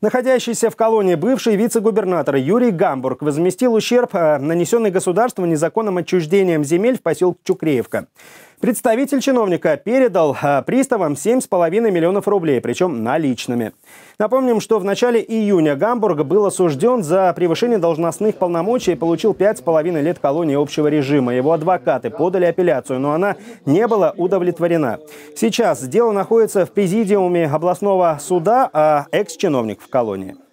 Находящийся в колонии бывший вице-губернатор Юрий Гамбург возместил ущерб, э, нанесенный государству незаконным отчуждением земель в поселке Чукреевка. Представитель чиновника передал а, приставам 7,5 миллионов рублей, причем наличными. Напомним, что в начале июня Гамбург был осужден за превышение должностных полномочий и получил 5,5 лет колонии общего режима. Его адвокаты подали апелляцию, но она не была удовлетворена. Сейчас дело находится в президиуме областного суда, а экс-чиновник в колонии.